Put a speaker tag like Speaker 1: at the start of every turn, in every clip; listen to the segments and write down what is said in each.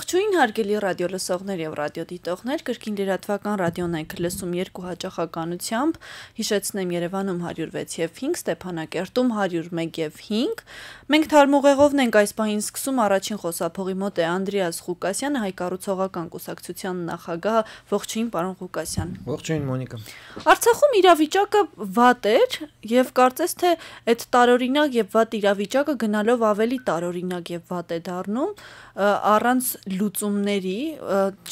Speaker 1: Ողջույն հարգելի ռադիոլսողներ եւ ռադիոդիտողներ, Կրկին լրատվական ռադիոն եք լսում երկու հաճախականությամբ։ Հիշեցնեմ Երևանում 106 եւ 5, Ստեփանակերտում 101 եւ 5։ Մենք արմուղեղովն ենք այս պահին սկսում առաջին խոսափողի մոտ է Անդրեաս Ղուկասյանը, հայ կառուցողական կուսակցության նախագահ։ Ողջույն, պարոն Ղուկասյան։
Speaker 2: Ողջույն, Մոնիկա։
Speaker 1: Արցախում իրավիճակը վատ էր եւ կարծես թե այդ տարօրինակ եւ վատ իրավիճակը գնալով ավելի տարօրինակ եւ վատ է դառնում առանց լուծումների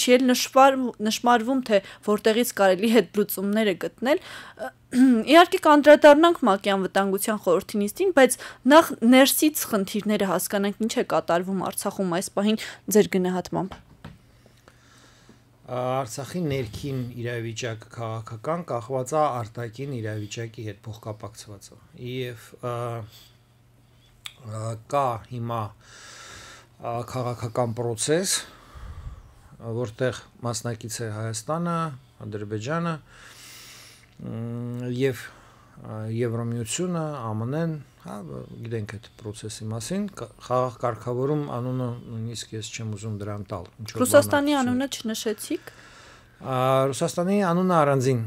Speaker 1: չի էլ նշվար նշмарվում թե որտեղից կարելի է լուծումները գտնել իհարկե կանդրադառնանք մակի անվտանգության խորհրդի նիստին բայց նախ ներսից խնդիրները հասկանանք ինչ է կատարվում Արցախում այս պահին ձեր գնահատմամբ
Speaker 2: Արցախի ներքին իրավիճակը քաղաքական կախված է արտաքին իրավիճակի հետ փոխկապակցված եւ կա հիմա և, քաղաքական process, որտեղ մասնակից է Հայաստանը, Ադրբեջանը եւ Եվրոմիությունը, ԱՄՆ-ն, հա, գիտենք այդ process-ի մասին, խաղաղ կարգավորում անունը նույնիսկ ես չեմ ուզում դրան տալ։ Ինչ որ Ռուսաստանի
Speaker 1: անունը չնշեցիք։
Speaker 2: Ռուսաստանի անունը առանձին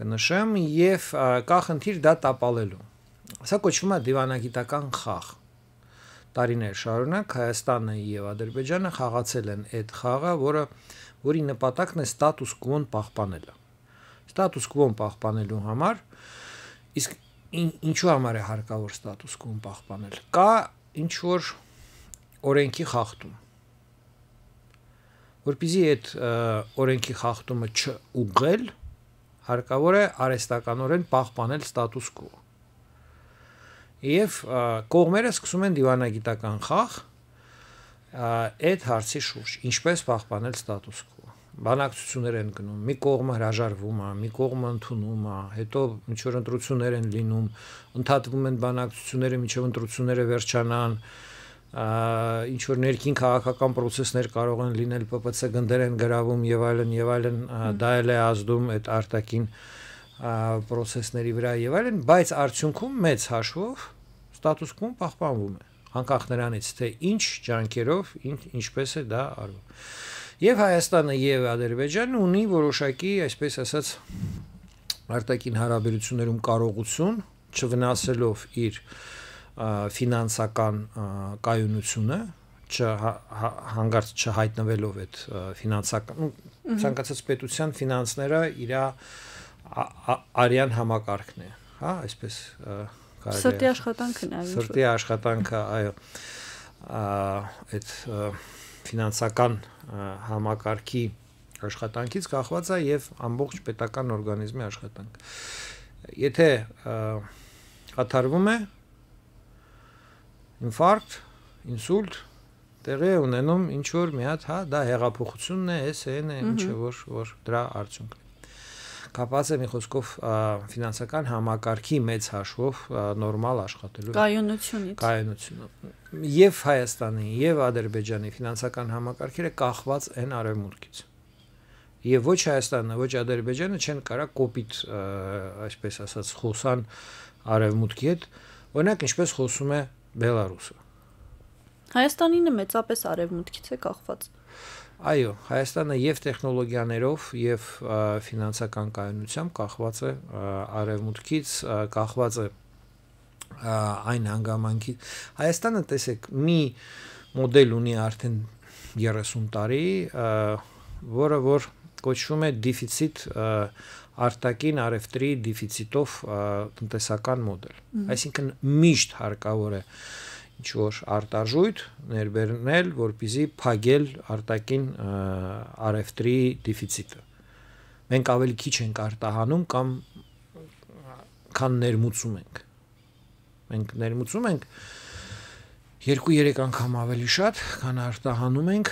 Speaker 2: կնշեմ եւ կա խնդիր դա տապալելու։ Սա կոչվում է դիվանագիտական խաղ։ Ա, տարիներ շարունակ Հայաստանը եւ Ադրբեջանը խաղացել են այդ խաղը, որը որի նպատակն է ստատուս կվոն պահպանելը։ Ստատուս կվոն պահպանելու համար իսկ ին, ինչու համար է հարկավոր ստատուս կվոն պահպանել։ Կա ինչ որ օրենքի խախտում որpիսի այդ օրենքի խախտումը չուղղել հարկավոր է արեստականորեն պահպանել ստատուս կուո եւ կողմերը սկսում են դիվանագիտական խաղ այդ հարցի շուրջ, ինչպես պահպանել ստատուս կո։ Բանակցություններ են գնում, մի կողմը հրաժարվում է, մի կողմը ընդունում է, հետո ինչ որ ընտրություններ են լինում, ընդհատվում են բանակցությունները, միջև ընտրությունները վերջանան, ինչ որ ներքին քաղաքական process-ներ կարող են լինել ՊՊՑ գնդեր են գրավում եւ այլն եւ այլն դա էլ է ազդում այդ արտակին process-ների վրա եւ այլն բայց արդյունքում մեծ հաշվով ստատուս կոն պահպանվում է հանկախ նրանից թե ինչ ջանքերով ինչ, ինչպես է դա արվում եւ Հայաստանը եւ Ադրբեջանը ունի որոշակի այսպես ասած արտաքին հարաբերություններում կարողություն չվնասելով իր ֆինանսական կայունությունը չհանգարց չհայտնվելով այդ ֆինանսական ցանկացած պետության ֆինանսները իր արյան համակարգն է հա այսպես և, կարելի է Սրտի աշխատանքն է, ինչ Սրտի աշխատանքը, այո, այդ ֆինանսական համակարգի աշխատանքից կախված է եւ ամբողջ պետական օրգանիզմի աշխատանք։ Եթե կատարվում է ինֆարկտ, ինսուլտ, տեղի ունենում ինչ որ մի հատ, հա, դա հեղափոխությունն է, էս այն է, ինչ որ որ դրա արդյունքն կապված է մի խոսքով ֆինանսական համակարգի մեծ հաշվով նորմալ աշխատելու
Speaker 1: կայունությունից
Speaker 2: կայունությունը եւ Հայաստանի եւ Ադրբեջանի ֆինանսական համակարգերը կախված են արևմուտքից եւ ոչ Հայաստանը ոչ Ադրբեջանը չեն կարա կոպիտ այսպես ասած խոսան արևմուտքի հետ օրինակ ինչպես խոսում է Բելարուսը
Speaker 1: Հայաստանին մեծապես արևմուտքից է կախված
Speaker 2: Այո, Հայաստանը եւ տեխնոլոգիաներով եւ ֆինանսական կայունությամբ կախված է արևմուտքից, կախված է այն հանգամանքի։ Հայաստանը տեսեք, մի մոդել ունի արդեն 30 տարի, որը որ կոչվում է դիֆիցիտ արտակին արևտրի դիֆիցիտով տնտեսական մոդել։ Այսինքն միշտ հարկավոր է, է ինչ որ արտարժույթ ներբերնել, որպիսի փակել արտակին արևտրի դեֆիցիտը։ Մենք ավելի քիչ ենք արտահանում կամ քան ներմուծում ենք։ Մենք ներմուծում ենք 2-3 անգամ ավելի շատ, քան արտահանում ենք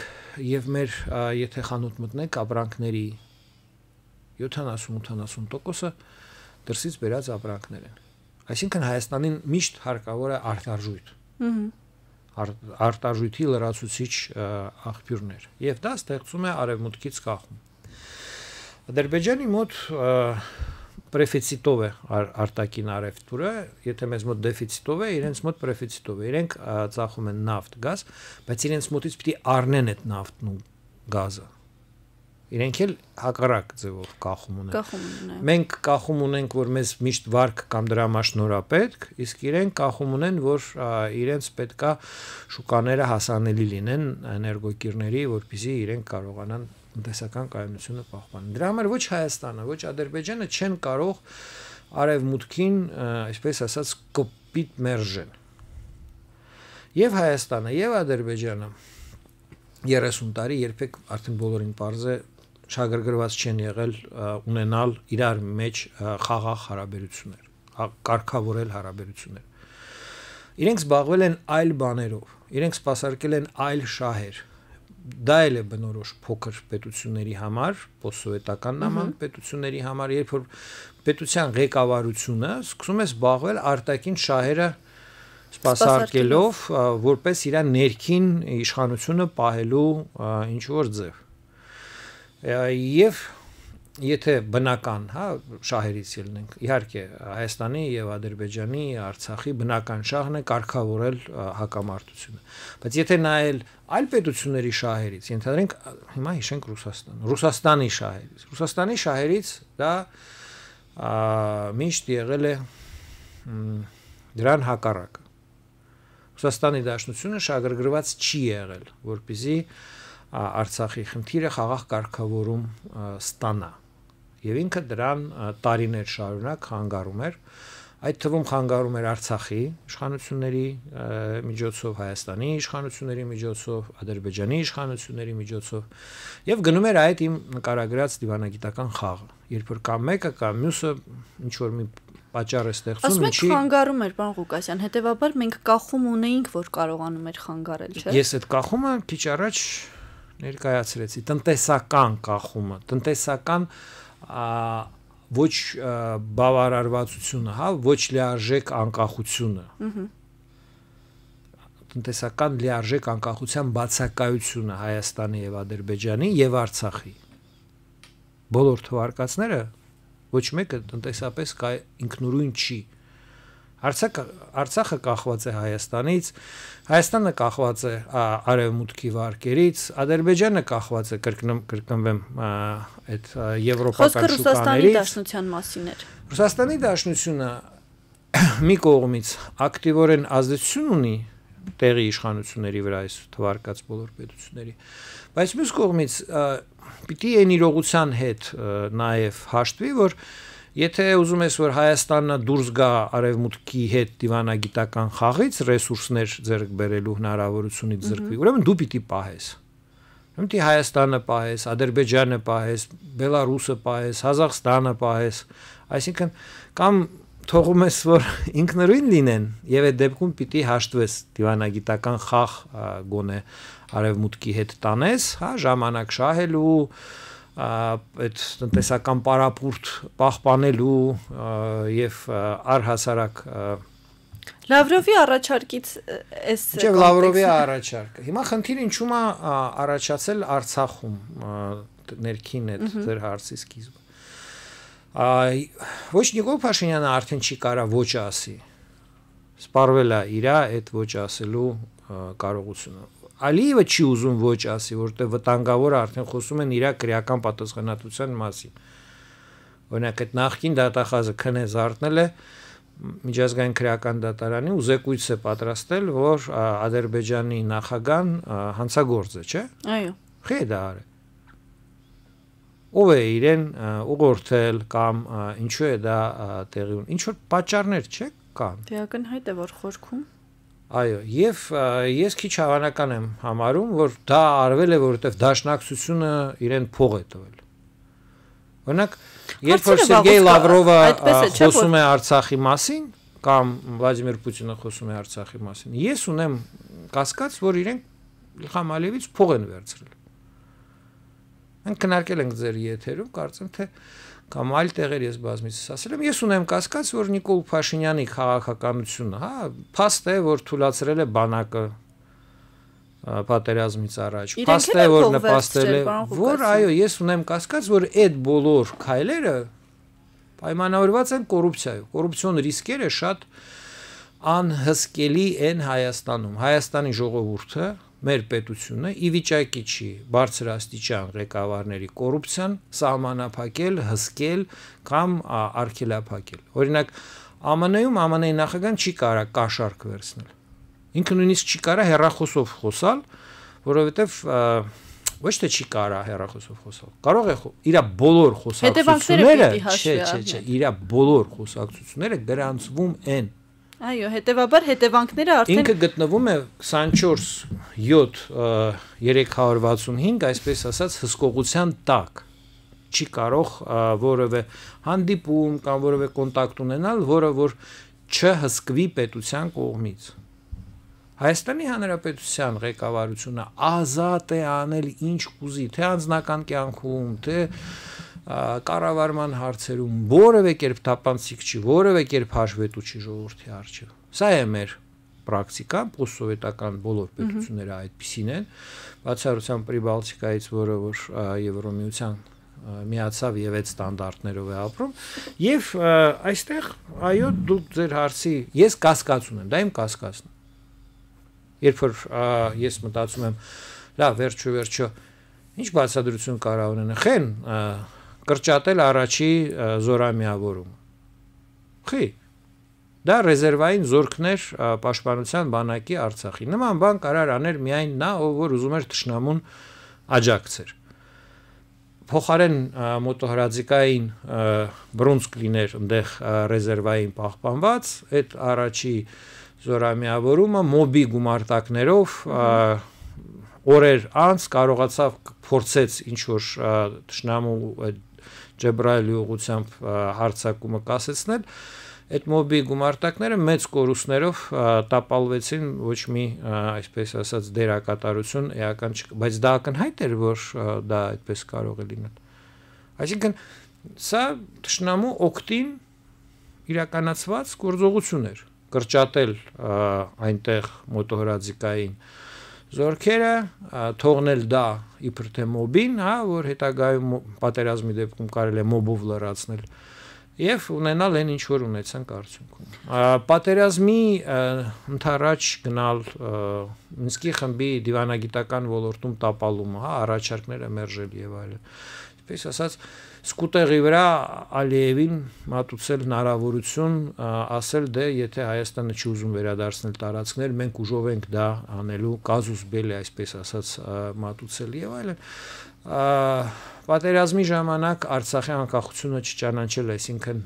Speaker 2: եւ մեր եթե խանութ մտնենք ապրանքների 70-80%-ը դրսից բերած ապրանքներ են։ Այսինքն Հայաստանին միշտ հարկավոր է արտարժույթ արտարժույթի լրացուցիչ աղբյուրներ եւ դա ստեղծում է արևմուտքից կախում Ադրբեջանի մոտ պրեֆիցիտով է արտակին արևտուրը, եթե մեզ մոտ դեֆիցիտով է, իրենց մոտ պրեֆիցիտով է։ Իրենք ծախում են նավթ, գազ, բայց իրենց մոտից պիտի առնեն այդ նավթն ու գազը իրենք էլ հակառակ ձևով կախում ունեն։ Կախում ունեն։ Մենք կախում ունենք, որ մեզ միշտ վարկ կամ դրամաշնորա պետք, իսկ իրենք կախում ունեն, որ իրենց պետքա շուկաները հասանելի լինեն էներգոկիրների, որpիսի իրենք կարողանան տնտեսական կայունությունը պահպանել։ Դրա համար ոչ Հայաստանը, ոչ Ադրբեջանը չեն կարող արևմուտքին, այսպես ասած, կոպիտ մերժեն։ Եվ Հայաստանը, եւ Ադրբեջանը 30 տարի երբեք արդեն բոլորին parz է շագրգրված չեն եղել ունենալ իրար մեջ խաղաղ հարաբերություններ, կարգավորել հարաբերություններ։ Իրենք զբաղվել են այլ բաներով, իրենք սпасարկել են այլ շահեր, դա էլ է բնորոշ փոքր պետությունների համար, պոսովետական նման պետությունների համար, երբ որ պետության ղեկավարությունը սկսում է զբաղվել արտաքին շահերը սпасարկելով, որպես իր ներքին իշխանությունը պահելու ինչ որ ձև եւ եթե բնական, հա, շահերից ելնենք, իհարկե Հայաստանի եւ Ադրբեջանի, Արցախի բնական շահն է կարգավորել հակամարտությունը։ Բայց եթե նայել այլ պետությունների շահերից, ենթադրենք հիմա հիշենք Ռուսաստան, Ռուսաստանի շահերից։ Ռուսաստանի շահերից դա միշտ եղել է դրան հակառակը։ Ռուսաստանի Դաշնությունը շահագրգռված չի եղել, որբիզի որ Արցախի խնդիրը խաղաղ կարգավորում ստանա։ Եվ ինքը դրան տարիներ շարունակ հանգարում էր, այդ թվում հանգարում էր Արցախի իշխանությունների միջոցով, Հայաստանի իշխանությունների միջոցով, Ադրբեջանի իշխանությունների միջոցով եւ գնում էր այդ իմ նկարագրած դիվանագիտական խաղը, երբ որ կամ մեկը կամ մյուսը ինչ որ մի պատճառ է ստեղծում, ինչի Ասում եք
Speaker 1: խանգարում էր պարոն Ղուկասյան, հետեւաբար մենք կախում ունեինք, որ կարողանում էր խանգարել, չէ՞։ Ես
Speaker 2: այդ կախումը քիչ առաջ ներկայացրեցի տնտեսական կախումը, տնտեսական ոչ բավարարվածությունը, հա, ոչ լիարժեք անկախությունը։ Ահա տնտեսական լիարժեք անկախության բացակայությունը Հայաստանի եւ Ադրբեջանի եւ Արցախի։ Բոլոր թվարկածները ոչ մեկը տնտեսապես կա ինքնուրույն չի։ Ա, Արցախը Արցախը կախված է Հայաստանից, Հայաստանը կախված է արևմուտքի վարկերից, Ադրբեջանը կախված է կրկնում կրկնվեմ այդ եվրոպական շուկաներից։
Speaker 1: Խոսքը
Speaker 2: Ռուսաստանի Դաշնության մասին էր։ Ռուսաստանի Դաշնությունը մի կողմից ակտիվորեն ազդեցություն ունի տեղի իշխանությունների վրա այս թվարկած բոլոր պետությունների, բայց մյուս կողմից պիտի այն իրողության հետ նաև հաշտվի, որ և, Եթե ուզում ես որ Հայաստանը դուրս գա արևմուտքի հետ դիվանագիտական խաղից ռեսուրսներ ձեռք բերելու հնարավորությունից ձեռքվի, ուրեմն դու պիտի պահես։ Ուրեմն դի Հայաստանը պահես, Ադրբեջանը պահես, Բելարուսը պահես, Ղազախստանը պահես, այսինքն կամ թողում ես որ ինքնուրույն լինեն եւ այդ դեպքում պիտի հաշտվես դիվանագիտական խաղ գոնե արևմուտքի հետ տանես, հա, ժամանակ շահելու այդ տնտեսական պարապուրտ պահպանելու եւ առհասարակ
Speaker 1: Լավրովի առաջարկից էս Չէ, Լավրովի առաջարկը։
Speaker 2: Հիմա խնդիրը ինչու՞մ է առաջացել Արցախում ներքին այդ ձեր հարցի սկիզբը։ Այ ոչ Նիկոլ Փաշինյանը արդեն չի կարա ոչ ասի։ Սպարվել է իր այդ ոչ ասելու կարողությունը։ Ալիևը չի ուզում ոչ ասի, որտեղ վտանգավոր արդեն խոսում են իր քրեական պատասխանատվության մասին։ Օրինակ այդ նախքին դատախազը քնե զարթնել է միջազգային քրեական դատարանի ուզեկույց է պատրաստել, որ Ադրբեջանի նախագահան հանցագործը, չէ՞։ Այո։ Խե դա արել ով է իրեն ուղղորդել կամ ինչու է դա տեղի ունի։ Ինչ որ պատճառներ չէ կան։
Speaker 1: Դե ակնհայտ է որ խորքում
Speaker 2: Այո, եւ ես քիչ հավանական եմ համարում, որ դա արվել է, որովհետեւ դաշնակցությունը իրեն փող է տվել։ Օրինակ, երբ որ Սերգեյ Լավրովը խոսում է Արցախի մասին կամ Վլադիմիր Պուտինը խոսում է Արցախի մասին, ես ունեմ կասկած, որ իրենք Իլխամ Ալիևից փող են վերցրել։ Մենք քննարկել ենք ձեր եթերում, կարծեմ թե կամ այլ տեղեր ես բազմիցս ասել եմ, ես ունեմ կասկած, որ Նիկոլ Փաշինյանի քաղաքականությունը, հա, փաստ է, որ թուլացրել է բանակը պատերազմից առաջ։ Փաստ է, որ նպաստել է, որ այո, ես ունեմ կասկած, որ այդ բոլոր քայլերը պայմանավորված են կոռուպցիայով։ Կոռուպցիոն ռիսկերը շատ անհսկելի են Հայաստանում։ Հայաստանի ժողովուրդը մեր պետությունը ի վիճակի չի բարձրաստիճան ղեկավարների կոռուպցիան սահմանափակել, հսկել կամ արգելափակել։ Օրինակ ԱՄՆ-ում ԱՄՆ-ի նախագահան չի կարա կաշառք վերցնել։ Ինքը նույնիսկ չի կարա հերրախոսով խոսալ, որովհետև ոչ թե չի կարա հերախոսով խոսալ։ Կարող է իր բոլոր խոսակցությունները, չէ, չէ, չէ, իր բոլոր խոսակցությունները գրանցվում են
Speaker 1: Այո, հետեւաբար հետևանքները արդեն Ինքը
Speaker 2: գտնվում է 24/7/365, այսպես ասած, հսկողության տակ չի կարող որևէ հանդիպում կամ որևէ կոնտակտ ունենալ, որը որ չհսկվի պետության կողմից։ Հայաստանի Հանրապետության ղեկավարությունը ազատ է անել ինչ կուզի, թե անձնական կյանքում, թե դե կառավարման հարցերում որևէ կերպ թափանցիկ չի, որևէ կերպ հաշվետու չի ժողովրդի արժեվ։ Սա է մեր պրակտիկան, պոստսովետական բոլոր պետությունները այդպեսին են, բացառությամբ Պրիբալտիկայից, որը որ Եվրոմիության միացավ եւ այդ ստանդարտներով է ապրում եւ այստեղ այո դուք ձեր հարցի ես կասկածում եմ դա իմ կասկածն է երբ որ ես մտածում եմ լավ վերջը վերջը ինչ բացադրություն կարող ունենա խեն կրճատել առաջի զորամիավորումը։ Խի։ Դա ռեզերվային զորքներ պաշտպանության բանակի Արցախի։ Նման բան կարար աներ միայն նա, ով որ ուզում էր ճշնամուն աջակցեր։ Փոխարեն մոտոհրաձիկային բրոնզկ լիներ այնտեղ ռեզերվային պահպանված, այդ առաջի զորամիավորումը մոբի գումարտակներով օրեր անց կարողացավ փորձեց ինչ որ ճշնամու այդ Ջեբրայելի ուղությամբ հարցակումը կասեցնել, այդ մոբի գումարտակները մեծ կորուստներով տապալվեցին ոչ մի այսպես ասած դերակատարություն էական չկա, բայց դա ակնհայտ էր, որ դա այդպես կարող է լինել։ Այսինքն սա ճշնամու օկտին իրականացված գործողություն էր կրճատել այնտեղ մոտոհրաձիկային այն զորքերը թողնել դա իբր թե մոբին, հա, որ հետագայում պատերազմի դեպքում կարելի է մոբով լրացնել եւ ունենալ այն ինչ որ ունեցանք արդյունքում։ Պատերազմի ընթառաջ գնալ Մինսկի խմբի դիվանագիտական ոլորտում տապալումը, հա, առաջարկները մերժել եւ այլն այսպես ասած սկուտերի վրա Ալիևին մատուցել հնարավորություն ասել դե եթե Հայաստանը չի ուզում վերադարձնել տարածքներ մենք ուժով ենք դա անելու կազուս բելի այսպես ասած մատուցել եւ այլն պատերազմի ժամանակ Արցախի անկախությունը չճանաչել այսինքն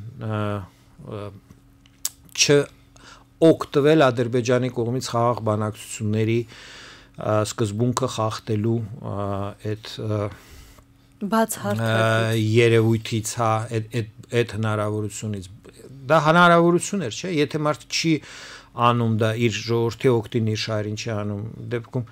Speaker 2: չ օգտվել Ադրբեջանի կողմից խաղաղ բանակցությունների սկզբունքը խախտելու այդ
Speaker 1: բաց հարթակից
Speaker 2: երևույթից հա այդ այդ այդ հնարավորությունից դա հնարավորություն էր չէ եթե մարդ չի անում դա իր ժողովրդի օգտին իր շահերին չի անում դեպքում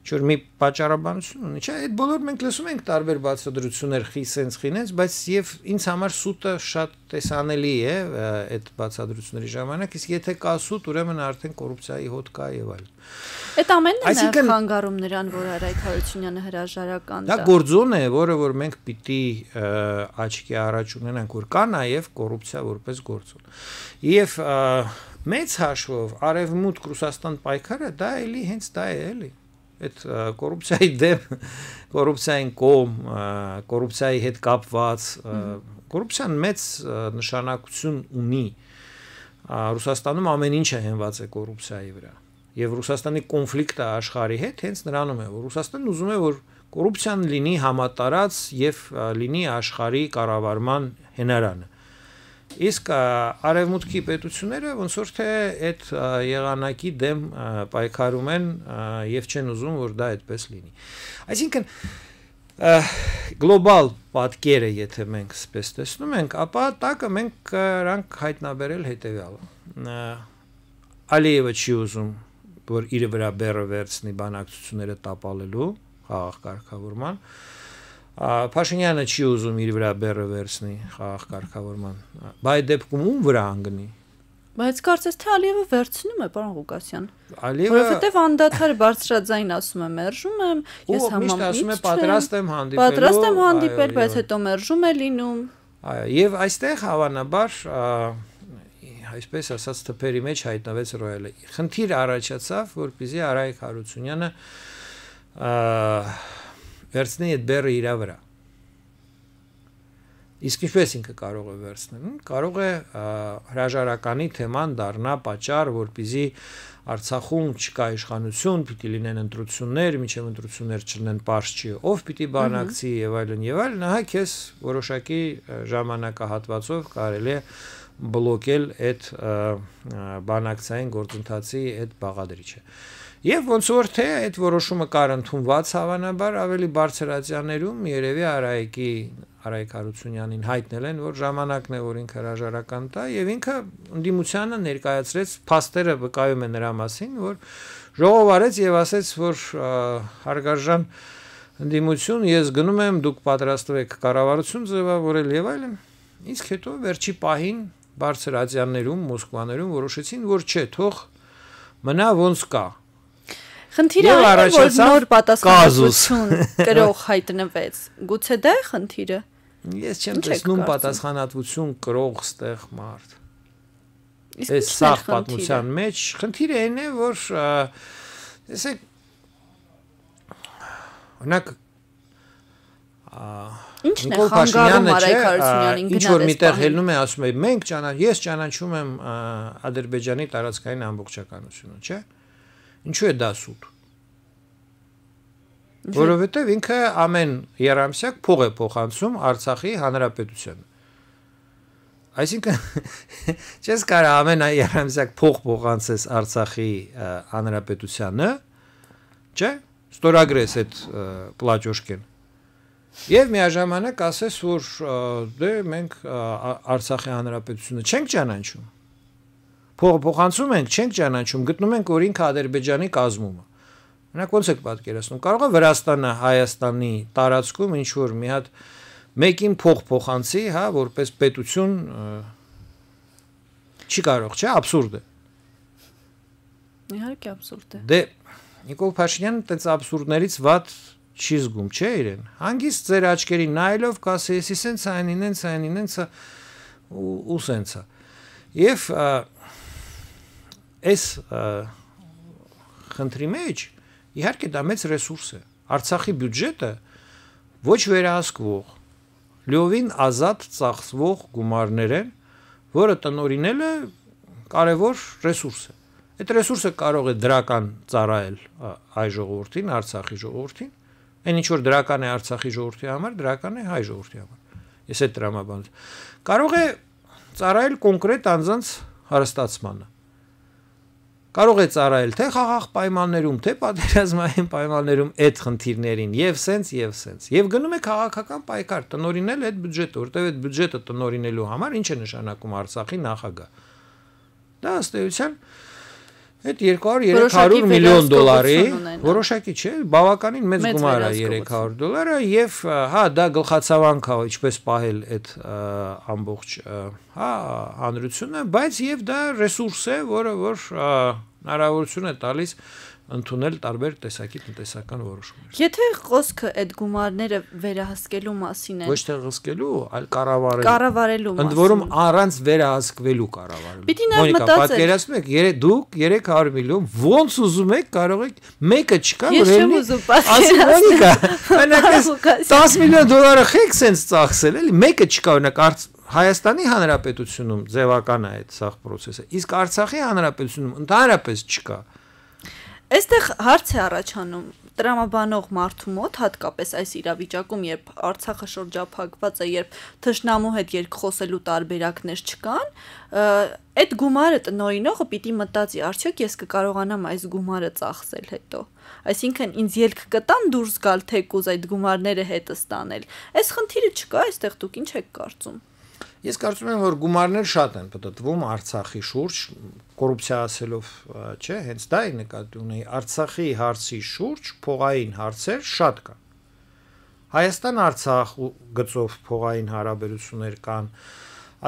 Speaker 2: ինչ որ մի պատճառաբանություն ունի, չէ՞։ Այդ բոլոր մենք լսում ենք տարբեր բացադրություններ խի սենց խինենց, բայց եւ ինձ համար սուտը շատ տեսանելի է այդ բացադրությունների ժամանակ, իսկ եթե կա սուտ, ուրեմն արդեն կոռուպցիայի հոտ կա եւ այլն։
Speaker 1: Այդ ամենն է խանգարում նրան, որ Արայք Հարությունյանը հրաժարական դա։ Դա գործոն
Speaker 2: է, որը որ մենք պիտի աչքի առաջ ունենանք, որ կա նաեւ կոռուպցիա որպես գործոն։ Եվ մեծ հաշվով արևմուտք Ռուսաստան պայքարը դա էլի հենց դա է էլի այդ կոռուպցիայի դեմ կոռուպցիային կոմ կոռուպցիայի հետ կապված կոռուպցիան մեծ նշանակություն ունի Ռուսաստանում ամեն ինչը հենված է կոռուպցիայի վրա եւ Ռուսաստանի կոնֆլիկտը աշխարհի հետ հենց նրանում է որ Ռուսաստանն ուզում է որ կոռուպցիան լինի համատարած եւ լինի աշխարհի կառավարման հենարանը Իսկ արևմուտքի պետությունները ոնց որ թե այդ եղանակի դեմ պայքարում են եւ չեն ուզում որ դա այդպես լինի։ Այսինքն գլոբալ պատկերը, եթե մենք սպես տեսնում ենք, ապա տակը մենք րանք հայտնաբերել հետեւյալը։ Ալիևը չի ուզում, որ իր վրա բեռը վերցնի բանակցությունները տապալելու խաղաղ կարգավորման, Փաշինյանը չի ուզում իր վրա բերը վերցնի խաղաղ կարգավորման։ Բայց դեպքում ում վրա անգնի։
Speaker 1: Բայց կարծես թե Ալիևը վերցնում է, պարոն Ղուկասյան։
Speaker 2: Ալիևը Որովհետև
Speaker 1: անդադար բարձրաձայն ասում է, մերժում եմ, ես համամիտ ասում եմ, պատրաստ եմ հանդիպել։ Պատրաստ եմ հանդիպել, բայց հետո մերժում է լինում։
Speaker 2: Այո, եւ այստեղ հավանաբար այսպես ասած թփերի մեջ հայտնվեց Ռոյալը։ Խնդիր առաջացավ, որpիզի Արայք Հարությունյանը վերցնեի այդ բերը իրա վրա։ Իսկ ինչպես ինքը կարող է վերցնել։ Կարող է հրաժարականի թեման դառնա պատճառ, որբիզի Արցախում չկա իշխանություն, պիտի լինեն ընտրություններ, միջև ընտրություններ չլինեն པարզ չի, ով պիտի բանակցի եւ այլն եւ այլն, այլ, այլ, այլ, նահա քեզ որոշակի ժամանակահատվածով կարելի է բլոկել այդ բանակցային գործընթացի այդ բաղադրիչը։ Եվ ոնց որ թե այդ որոշումը կար ընդունված հավանաբար ավելի բարձրացյաներում երևի Արայիկի Արայիկ Հարությունյանին հայտնել են, որ ժամանակն է, որ ինքը հրաժարական տա եւ ինքը ընդդիմությանը ներկայացրեց փաստերը վկայում է նրա մասին, որ ժողովարեց եւ ասեց, որ հարգարժան ընդդիմություն, ես գնում եմ, դուք պատրաստվեք կառավարություն ձևավորել եւ այլն։ Իսկ հետո վերջի պահին բարձր ազյաններում, Մոսկվաներում որոշեցին, որ չէ, թող մնա ոնց կա։
Speaker 1: Խնդիրը այն է, որ նոր պատասխանատվություն կրող հայտնվեց։ Գուցե դա է խնդիրը։ Ես չեմ տեսնում
Speaker 2: պատասխանատվություն կրող ստեղ մարդ։
Speaker 1: Այս սախ պատմության
Speaker 2: մեջ խնդիրը այն է, որ տեսեք օրինակ
Speaker 1: Ինչն է խանգարում Արայք Հարությունյանին գնալ։ Ինչ որ միտեղ հելնում
Speaker 2: է, ասում է, մենք ճանաչ, ես ճանաչում եմ Ադրբեջանի տարածքային ամբողջականությունը, չէ՞։ Ինչու է դա սուտ։ Որովհետև ինքը ամեն երամսյակ փող է փոխանցում Արցախի հանրապետությանը։ Այսինքն չես կարող ամեն երամսյակ փող փոխանցես Արցախի հանրապետությանը, չէ՞։ Ստորագրես այդ պլաճոշկեն Եվ միաժամանակ ասես, որ դե մենք Արցախի հանրապետությունը չենք ճանաչում։ Փոխփոխանցում ենք, չենք ճանաչում, գտնում ենք, որ ինքը Ադրբեջանի կազմում է։ Մենակ ոնց եք պատկերացնում։ Կարող է Վրաստանը Հայաստանի տարածքում ինչ որ մի հատ մեկին փոխփոխանցի, հա, որպես պետություն չի կարող, չէ՞, աբսուրդ է։
Speaker 1: Իհարկե աբսուրդ
Speaker 2: է։ Դե Նիկոլ Փաշինյանը տենց աբսուրդներից ված չի զգում, չէ՞ իրեն։ Հանգիստ ձեր աչքերի նայելով կասի, «Էսի սենց այն, ինենց այն, ինենց ու սենցա»։ Եվ այս խնդրի մեջ իհարկե դա մեծ ռեսուրս է։ Արցախի բյուջետը ոչ վերահսկվող, լիովին ազատ ծախսվող գումարներ են, որը տնորինելը կարևոր ռեսուրս է։ Այդ ռեսուրսը կարող է դրական ծառայել այ ժողովրդին, Արցախի ժողովրդին, Այն ինչ որ դրական է Արցախի ժողովրդի համար, դրական է հայ ժողովրդի համար։ Ես այդ դրամաբանն։ Կարող է ծառայել կոնկրետ անձանց հարստացմանը։ Կարող է ծառայել թե խաղաղ պայմաններում, թե պատերազմային պայմաններում այդ խնդիրներին եւ սենց եւ սենց։ Եվ գնում է քաղաքական պայքար տնորինել այդ բյուջետը, որտեղ այդ բյուջետը տնորինելու համար ինչ է նշանակում Արցախի նախագահ։ Դա ըստ էության Այդ 200-300 միլիոն դոլարի որոշակի չէ, բավականին մեծ գումար է 300 դոլարը եւ հա դա գլխացավանք է, ինչպես պահել այդ ամբողջ հա հանրությունը, բայց եւ դա ռեսուրս է, որը որ հնարավորություն է տալիս որ, ընդունել տարբեր տեսակի տնտեսական որոշումներ։
Speaker 1: Եթե խոսքը այդ գումարները վերահսկելու մասին է։ Ոչ
Speaker 2: թե հսկելու, այլ կառավարելու։ Կառավարելու մասին։ Ընդ որում առանց վերահսկվելու կառավարելու։ Պիտի նաև մտածեք։ Պատկերացնում եք, դուք 300 միլիոն ոնց ուզում եք կարող եք մեկը չկա որ էլի։ Ասի Մոնիկա, հնակես 10 միլիոն դոլարը խեք սենց ծախսել էլի, մեկը չկա օրինակ Հայաստանի Հանրապետությունում ձևական է այդ սախ process-ը։ Իսկ Արցախի Հանրապետությունում ընդհանրապես չկա։ Ա
Speaker 1: Այստեղ հարց է առաջանում տրամաբանող մարդու մոտ հատկապես այս իրավիճակում, երբ Արցախը շրջափակված է, երբ թշնամու հետ երկխոսելու տարբերակներ չկան, այդ գումարը տնօրինողը պիտի մտածի, արդյոք ես կկարողանամ այս գումարը ծախսել հետո։ Այսինքն ինձ ելք կտան դուրս գալ թեկուզ այդ գումարները հետը ստանել։ Այս խնդիրը չկա, այստեղ դուք ինչ եք կարծում։ Ես կարծում եմ,
Speaker 2: որ գումարներ շատ են պատտվում Արցախի շուրջ, կոռուպցիա ասելով, չէ, հենց դա է նկատի ունեի Արցախի հարցի շուրջ փողային հարցեր շատ կան։ Հայաստան-Արցախ գծով փողային հարաբերություններ կան։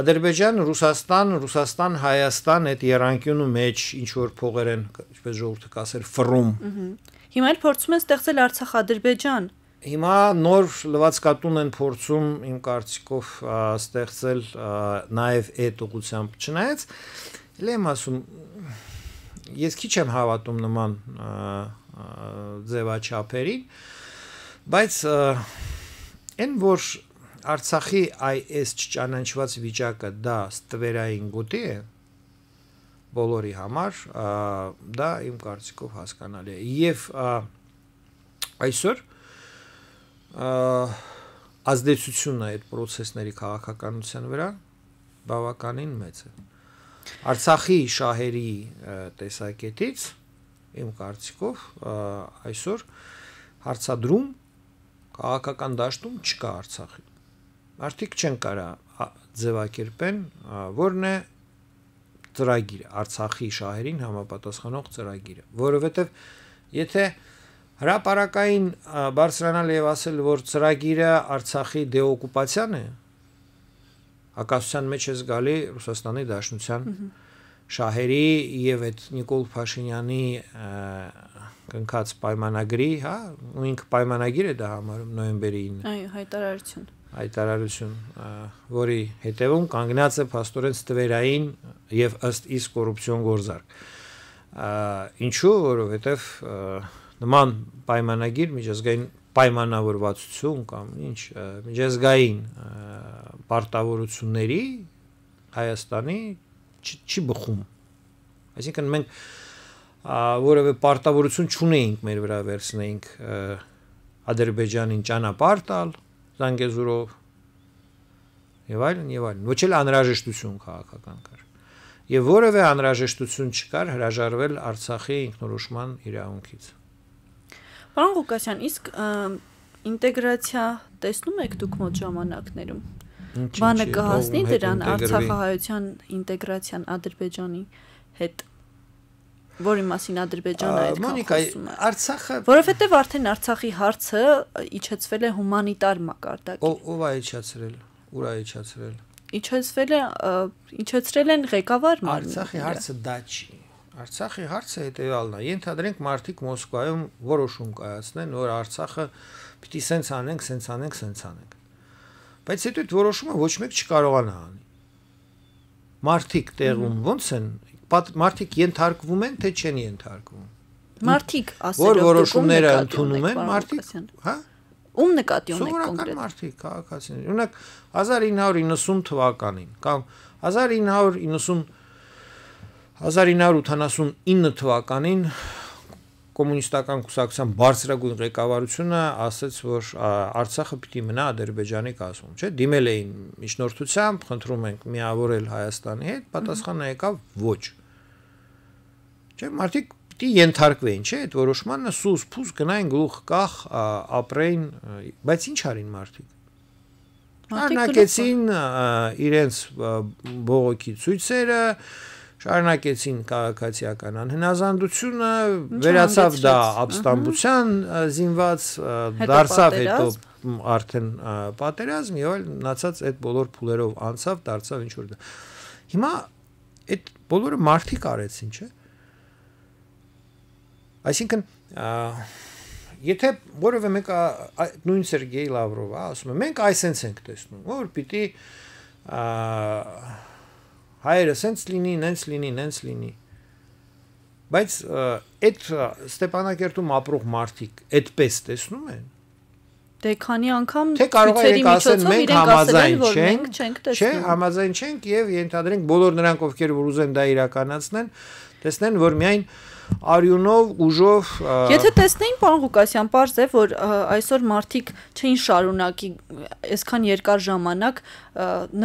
Speaker 2: Ադրբեջան, Ռուսաստան, Ռուսաստան-Հայաստան այդ երանգյունու մեջ ինչ որ փողեր են, ինչպես ժողովուրդը կասեր, ֆռում։
Speaker 1: Հիմա էլ փորձում են ստեղծել Արցախ-Ադրբեջան։ Հիմա
Speaker 2: նոր լվացկատուն են փորձում իմ կարծիքով ստեղծել նաև այդ ուղությամբ։ Չնայած Լեմ ասում ես քիչ եմ հավատում նման ձևաչափերին, բայց այն որ Արցախի այս չճանաչված վիճակը դա ստվերային գոտի է բոլորի համար, դա իմ կարծիքով հասկանալի է։ Եվ այսօր ազդեցությունը այդ process-ների քաղաքականության վրա բավականին մեծ է։ Ա, Արցախի շահերի տեսակետից իմ կարծիքով այսօր հարցադրում քաղաքական դաշտում չկա Արցախի։ Արդիկ չեն կարա ձևակերպեն, որն է ծրագիրը, Արցախի շահերին համապատասխանող ծրագիրը, որովհետև եթե հրաապարակային բարձրանալ եւ ասել, որ ծրագիրը Արցախի դեօկուպացիան է, հակասության մեջ է զգալի Ռուսաստանի Դաշնության շահերի եւ այդ Նիկոլ Փաշինյանի կնքած պայմանագրի, հա, ու ինքը պայմանագիր է դա համարում նոյեմբերի 9-ը։
Speaker 1: Այո, հայտարարություն։
Speaker 2: Հայտարարություն, որի հետևում կանգնած է փաստորեն ստվերային եւ ըստ իս կոռուպցիոն գործարք։ Ինչու, որովհետեւ նման պայմանագիր միջազգային պայմանավորվածություն կամ ինչ միջազգային պարտավորությունների Հայաստանի չ, չի բխում։ Այսինքն մենք որևէ պարտավորություն չունեինք մեր վրա վերցնեինք Ադրբեջանին ճանապարհ տալ Զանգեզուրով եւ այլն եւ այլն։ Ոչ էլ անհրաժեշտություն քաղաքական կար։ Եվ որևէ անհրաժեշտություն չկար հրաժարվել Արցախի ինքնորոշման իրավունքից։
Speaker 1: Պարոն Ղուկասյան, իսկ ինտեգրացիա տեսնում եք դուք մոտ ժամանակներում։ Բանը կհասնի դրան Արցախահայության ինտեգրացիան Ադրբեջանի հետ որի մասին Ադրբեջանը այդքան Մոնիկա Արցախը որովհետև արդեն Արցախի հարցը իջեցվել է հումանիտար մակարդակի։
Speaker 2: Ո՞վ է իջացրել, ուր է իջացրել։
Speaker 1: Իջեցվել է իջեցրել են ղեկավար մարմինը։ Արցախի հարցը
Speaker 2: դա չի Արցախի հարցը հետեւյալն է. ենթադրենք մարդիկ Մոսկվայում որոշում կայացնեն, որ Արցախը պիտի սենց անենք, սենց անենք, սենց անենք։ Բայց հետո այդ որոշումը ոչ մեկ չկարողանա անի։ Մարդիկ տեղում ո՞նց են մարդիկ ենթարկվում են, թե չեն ենթարկվում։
Speaker 1: Մարդիկ ասելով որ որոշումները ընդունում են, մարդիկ, հա՞։ Ում նկատի ունեք կոնկրետ։
Speaker 2: Սովորական մարդիկ, քաղաքացիներ։ Օրինակ 1990 թվականին կամ 1990 1989 թվականին կոմունիստական կուսակցության բարձրագույն ղեկավարությունը ասաց, որ Արցախը պիտի մնա Ադրբեջանի կազմում, չէ՞։ Դիմել էին միջնորդությամբ, խնդրում ենք միավորել Հայաստանի հետ, պատասխանը եկավ ոչ։ Չէ, մարդիկ պիտի ենթարկվեին, չէ՞, այդ որոշմանը սուս փուս գնային գլուխ կախ ապրեին, բայց ինչ արին մարդիկ։
Speaker 1: Արնակեցին
Speaker 2: իրենց բողոքի ցույցերը, շարունակեցին քաղաքացիական անհնազանդությունը, վերացավ դա ապստամբության զինված դարձավ հետո արդեն պատերազմ եւ այլ նացած այդ բոլոր փուլերով անցավ, դարձավ ինչ որ դա։ Հիմա այդ բոլորը մարտիկ արեցին, չէ՞։ Այսինքն Եթե որևէ մեկը նույն Սերգեյ Լավրովը ասում է, մենք այսենց ենք տեսնում, որ պիտի հայերը սենց լինի, նենց լինի, նենց լինի։ Բայց այդ Ստեփանակերտում ապրող մարդիկ այդպես տեսնում են։
Speaker 1: Դե քանի անգամ թե կարող եք ասել մենք համաձայն չենք, չենք տեսնում։ Չէ,
Speaker 2: համաձայն չենք եւ ենթադրենք բոլոր նրանք, ովքեր որ ուզեն դա իրականացնեն, տեսնեն, որ միայն արյունով, ուժով Եթե
Speaker 1: տեսնեին պարոն Ղուկասյան, པարզ է, որ այսօր մարդիկ չէին շարունակի այսքան երկար ժամանակ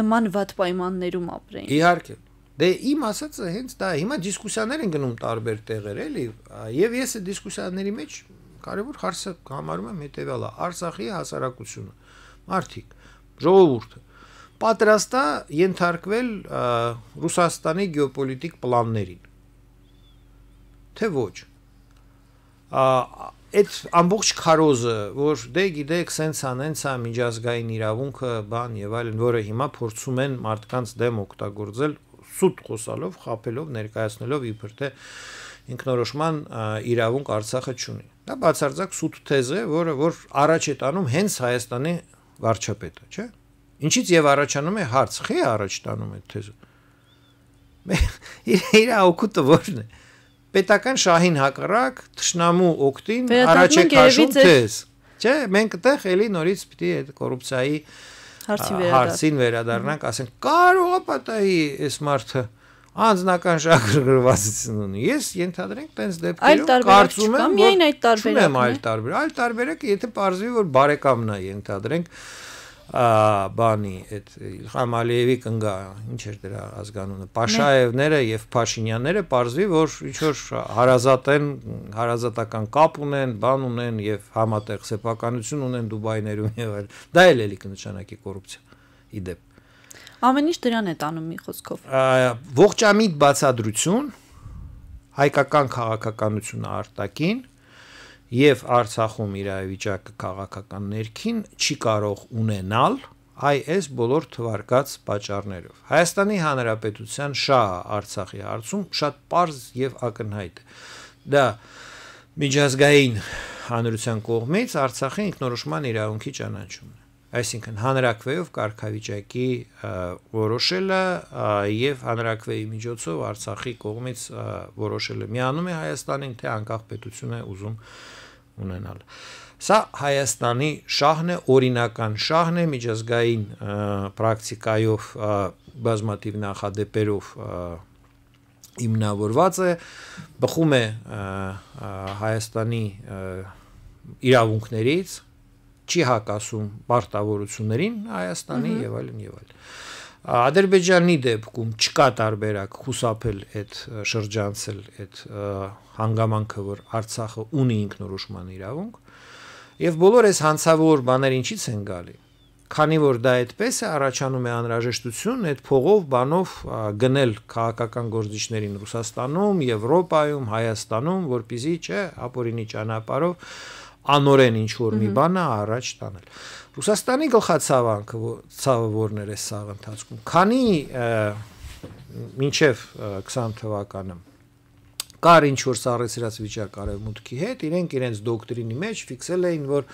Speaker 1: նման վատ պայմաններում ապրեին։
Speaker 2: Իհարկե։ Դե իմ ասածը հենց դա, հիմա դիսկուսիաներ են գնում տարբեր տեղեր, էլի, եւ ես այդ դիսկուսիաների մեջ կարևոր հարցը համարում եմ հետեւյալը. Արցախի հասարակությունը, մարդիկ, ժողովուրդը պատրաստ է ենթարկվել Ռուսաստանի գեոպոլիտիկ պլաններին թե ոչ այդ ամբողջ քարոզը, որ դե գիտեք, սենց անենց է միջազգային իրավունքը, բան եւ այլն, որը հիմա փորձում են մարդկանց դեմ օգտագործել սուտ խոսալով, խապելով, ներկայացնելով իբր թե ինքնորոշման իրավունք Արցախը չունի։ Դա բացարձակ սուտ թեզ է, որը որ առաջ է տանում հենց Հայաստանի վարչապետը, չէ՞։ Ինչից եւ առաջանում է հարց, խի առաջ տանում է թեզը։ Իր իր օգուտը որն է։ Ա, պետական շահին հակառակ ճշնամու օկտին առաջ է քաշում քեզ։ Չէ, մենք այդտեղ էլի նորից պիտի այդ կոռուպցիայի հարցին վերադառնանք, ասենք կարող է պատահի այս մարդը անձնական շահագրգռվածություն ունի։ Ես ենթադրենք տենց դեպքերում կարծում եմ, միայն այդ տարբերակը։ Չունեմ այլ տարբեր։ Այլ տարբերակը, եթե ողջուի որ բարեկամն է ենթադրենք, բանի այդ Իլխամ Ալիևի կնգա, ինչ էր դրա ազգանունը, Փաշաևները եւ Փաշինյանները parzvi որ ինչ որ հարազատ են, հարազատական կապ ունեն, բան ունեն եւ համատեղ սեփականություն ունեն Դուբայներում եւ այլ։ Դա էլ էլի կնշանակի կոռուպցիա։ Իդեպ
Speaker 1: Ամեն ինչ դրան է տանում մի խոսքով։
Speaker 2: Ողջամիտ բացադրություն հայկական քաղաքականությունը արտակին եւ Արցախում իրավիճակը քաղաքական ներքին չի կարող ունենալ այ այս բոլոր թվարկած պատճառներով։ Հայաստանի Հանրապետության շահը Արցախի հարցում շատ པարզ եւ ակնհայտ է։ Դա միջազգային հանրության կողմից Արցախի ինքնորոշման իրավունքի ճանաչումն է այսինքն հանրակրվեով կարգավիճակի որոշելը եւ հանրակրվեի միջոցով Արցախի կողմից որոշելը միանում է Հայաստանին թե անկախ պետություն է ուզում ունենալ։ Սա Հայաստանի շահն է, օրինական շահն է միջազգային պրակտիկայով բազմատիվ նախադեպերով իմնավորված է, բխում է Հայաստանի իրավունքներից, չի հակասում պարտավորություններին Հայաստանի եւ այլն եւ այլն։ Ադրբեջանի դեպքում չկա տարբերակ խուսափել այդ շրջանցել այդ հանգամանքը, որ Արցախը ունի ինքնորոշման իրավունք։ Եվ բոլոր այս հանցավոր բաներ ինչից են գալի։ Քանի որ դա այդպես է առաջանում է անհրաժեշտություն այդ փողով բանով գնել քաղաքական գործիչներին Ռուսաստանում, Եվրոպայում, Հայաստանում, որpիզի չէ ապօրինի ճանապարհով անորեն ինչ որ մի բան է առաջ տանել։ Ռուսաստանի գլխացավանքը ցավը որն էր այս սաղ ընթացքում։ Քանի մինչև 20 թվականը կար ինչ որ սառեցրած վիճակ արևմուտքի հետ, իրենք իրենց դոկտրինի մեջ ֆիքսել էին, որ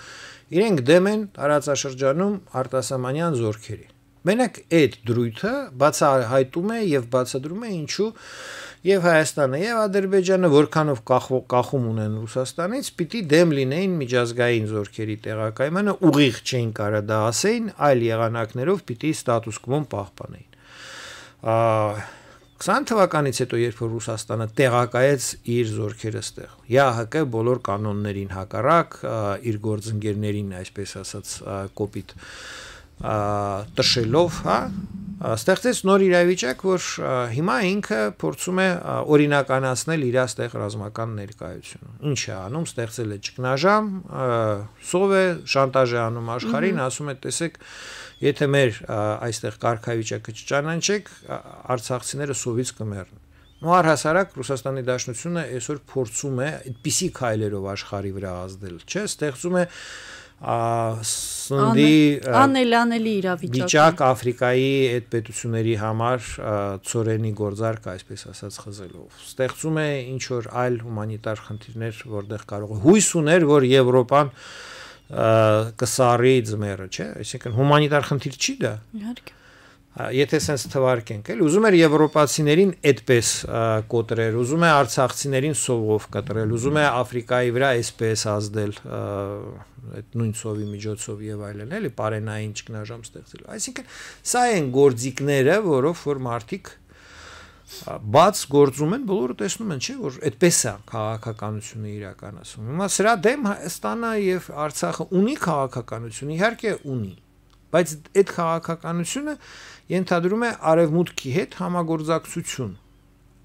Speaker 2: իրենք դեմ են տարածաշրջանում արտասահմանյան զորքերի Մենակ այդ դրույթը բացահայտում է եւ բացադրում է ինչու եւ Հայաստանը եւ Ադրբեջանը որքանով կախում ունեն Ռուսաստանից, պիտի դեմ լինեին միջազգային զորքերի տեղակայմանը, ուղիղ չէին կարա դա ասեին, այլ եղանակներով պիտի ստատուս կվոն պահպանեին։ Ա 20 թվականից հետո երբ Ռուսաստանը տեղակայեց իր զորքերը ստեղ ՀՀԿ բոլոր կանոններին հակառակ իր գործընկերներին այսպես ասած կոպիտ տշելով, հա, ստեղծեց նոր իրավիճակ, որ հիմա ինքը փորձում է օրինականացնել իր աստեղ ռազմական ներկայությունը։ Ինչ է անում, ստեղծել է ճկնաժամ, սով է, շանտաժ է անում աշխարհին, ասում է, տեսեք, եթե մեր այստեղ կարգավիճակը չճանաչեք, արցախցիները սովից կմեռնեն։ Ու առհասարակ Ռուսաստանի Դաշնությունը այսօր փորձում է այդպիսի քայլերով աշխարհի վրա ազդել, չէ՞, ստեղծում է սնդի անելանելի իրավիճակ վիճակ Աֆրիկայի այդ պետությունների համար ծորենի գործարք, այսպես ասած, խզելով։ Ստեղծում է ինչ որ այլ հումանիտար խնդիրներ, որտեղ կարող է հույս ուներ, որ Եվրոպան կսարի ձմերը, չէ՞, այսինքն հումանիտար խնդիր չի դա։ Իհարկե եթե սենց թվարկենք, էլ ուզում էր եվրոպացիներին այդպես կոտրել, ուզում է արցախցիներին սովով կտրել, ուզում է Աֆրիկայի վրա այսպես ազդել այդ նույն սովի միջոցով եւ այլն, էլի parենային ճգնաժամ ստեղծել։ Այսինքն սա են գործիքները, որով որ մարդիկ բաց գործում են, բոլորը տեսնում են, չէ՞, որ այդպես է քաղաքականությունը իրականացում։ Հիմա սրա դեմ Հայաստանը եւ Արցախը ունի քաղաքականություն, իհարկե ունի, բայց այդ քաղաքականությունը ենթադրում է արևմուտքի հետ համագործակցություն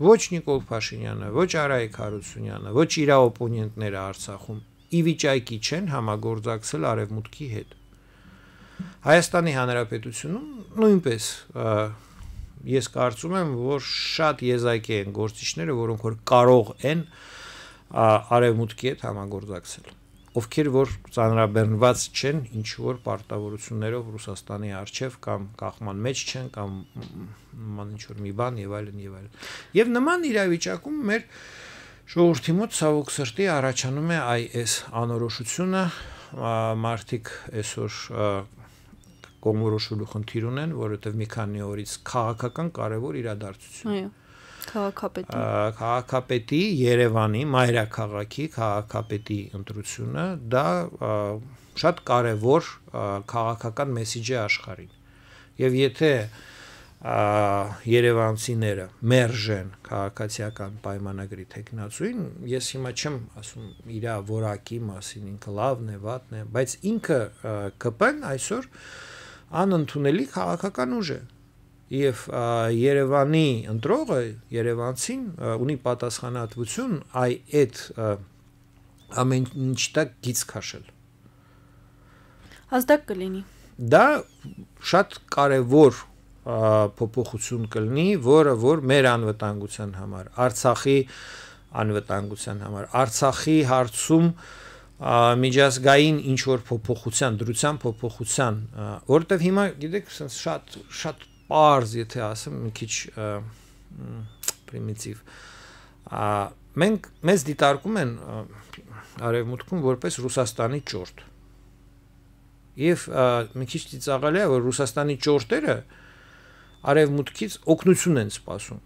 Speaker 2: ոչ Նիկոլ Փաշինյանը, ոչ Արայիկ Հարությունյանը, ոչ իր օպոնենտները Արցախում ի վիճակի չեն համագործակցել արևմուտքի հետ։ Հայաստանի Հանրապետությունում նույնպես ես կարծում եմ, որ շատ եզակի են գործիչները, որոնք որ կարող են արևմուտքի հետ համագործակցել ովքեր որ ծանրաբեռնված չեն ինչ որ պարտավորություններով Ռուսաստանի արչև կամ կախման մեջ չեն կամ ման ինչ որ մի բան եւ այլն եւ այլն։ Եվ նման իրավիճակում մեր ժողովրդի մոտ ցավոք սրտի առաջանում է այ այս անորոշությունը մարտիկ այսօր կողմորոշելու խնդիր ունեն, որովհետև մի քանի օրից քաղաքական կարևոր իրադարձություն։
Speaker 1: Այո քաղաքապետի
Speaker 2: քաղաքապետի Երևանի մայրաքաղաքի քաղաքապետի ընտրությունը դա շատ կարևոր քաղաքական մեսիջ է աշխարհին եւ եթե Երևանցիները մերժեն քաղաքացիական պայմանագրի տեխնացույին ես հիմա չեմ ասում իր որակի մասին ինքը լավն է վատն է բայց ինքը կպն այսօր անընդունելի քաղաքական ուժ է եւ Երևանի ընտրողը Երևանցին ունի պատասխանատվություն այ այդ ամեն ինչ տակ գից քաշել
Speaker 1: ազդակ կլինի
Speaker 2: դա շատ կարևոր փոփոխություն կլինի որը որ մեր անվտանգության համար Արցախի անվտանգության համար Արցախի հարցում միջազգային ինչ որ փոփոխության, դրության փոփոխության, որովհետև հիմա գիտեք, սենց շատ շատ պարզ, եթե ասեմ, մի քիչ պրիմիտիվ։ Մենք մեզ դիտարկում են արևմուտքում որպես Ռուսաստանի ճորտ։ Եվ մի քիչ ծիծաղել է, որ Ռուսաստանի ճորտերը արևմուտքից օգնություն են սպասում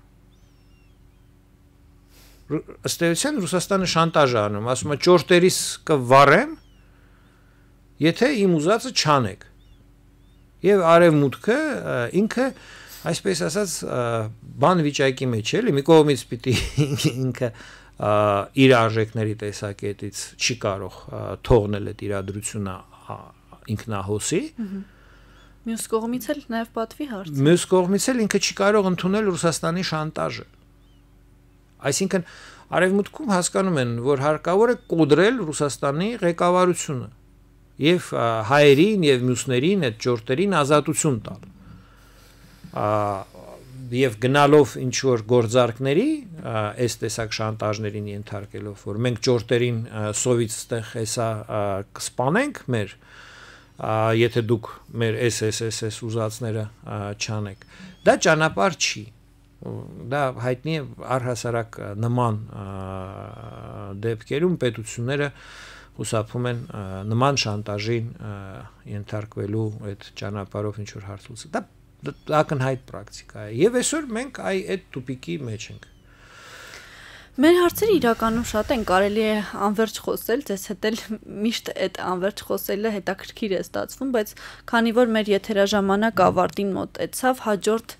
Speaker 2: ըստ էության Ռուսաստանը շանտաժ անում, ասում է ճորտերիս կվառեմ, եթե իմ ուզածը չանեք եւ արևմուտքը ինքը այսպես ասած բան վիճակի մեջ էլի մի կողմից պիտի ինքը իր արժեքների տեսակետից չի կարող թողնել այդ իրադրությունը ինքնահոսի
Speaker 1: մյուս կողմից էլ նաեւ պատվի հարց
Speaker 2: մյուս կողմից էլ ինքը չի կարող ընդունել ռուսաստանի շանտաժը այսինքն արևմուտքում հասկանում են որ հարկավոր է կոդրել ռուսաստանի ղեկավարությունը եւ հայերին եւ մյուսներին այդ ճորտերին ազատություն տալ։ Ա, եւ գնալով ինչ որ գործարքների այս տեսակ շանտաժներին ենթարկելով որ մենք ճորտերին սովից ստեղ հեսա կսպանենք մեր եթե դուք մեր SSSS ուզածները չանեք դա ճանապարհ չի դա հայտնի է առհասարակ նման դեպքերում պետությունները և, հուսափում են նման շանտաժին ենթարկվելու այդ ճանապարհով ինչ որ հարց լուծի։ Դա ակնհայտ պրակտիկա է։ Եվ այսօր մենք այ այդ տուպիկի մեջ ենք։
Speaker 1: Մեր հարցերը իրականում շատ են, կարելի է անverջ խոսել, ձեզ հետ էլ միշտ այդ անverջ խոսելը հետաքրքիր է ստացվում, բայց քանի որ մեր եթերաժամանակ ավարտին մոտեցավ, հաջորդ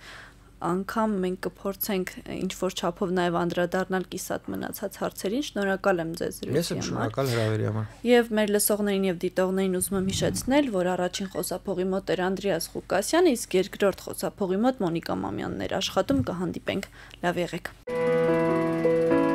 Speaker 1: անգամ մենք կփորձենք ինչ որ չափով նաև անդրադառնալ կիսատ մնացած հարցերին։ Շնորհակալ եմ ձեզ զրույցի համար։ Ես եմ շնորհակալ հրավերի համար։ Եվ մեր լսողներին եւ դիտողներին ուզում եմ հիշեցնել, որ առաջին խոսափողի մոտ էր Անդրեաս Ղուկասյանը, իսկ երկրորդ խոսափողի մոտ Մոնիկա Մամյանն էր աշխատում։ Կհանդիպենք։ Լավ եղեք։ Thank you